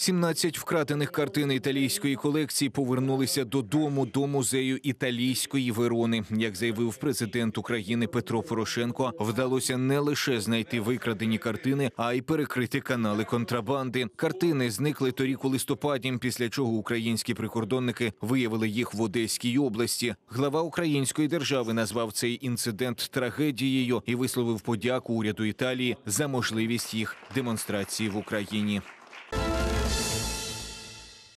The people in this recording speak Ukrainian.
17 вкрадених картин італійської колекції повернулися додому до музею італійської Верони. Як заявив президент України Петро Порошенко, вдалося не лише знайти викрадені картини, а й перекрити канали контрабанди. Картини зникли торік у листопаді, після чого українські прикордонники виявили їх в Одеській області. Глава української держави назвав цей інцидент трагедією і висловив подяку уряду Італії за можливість їх демонстрації в Україні.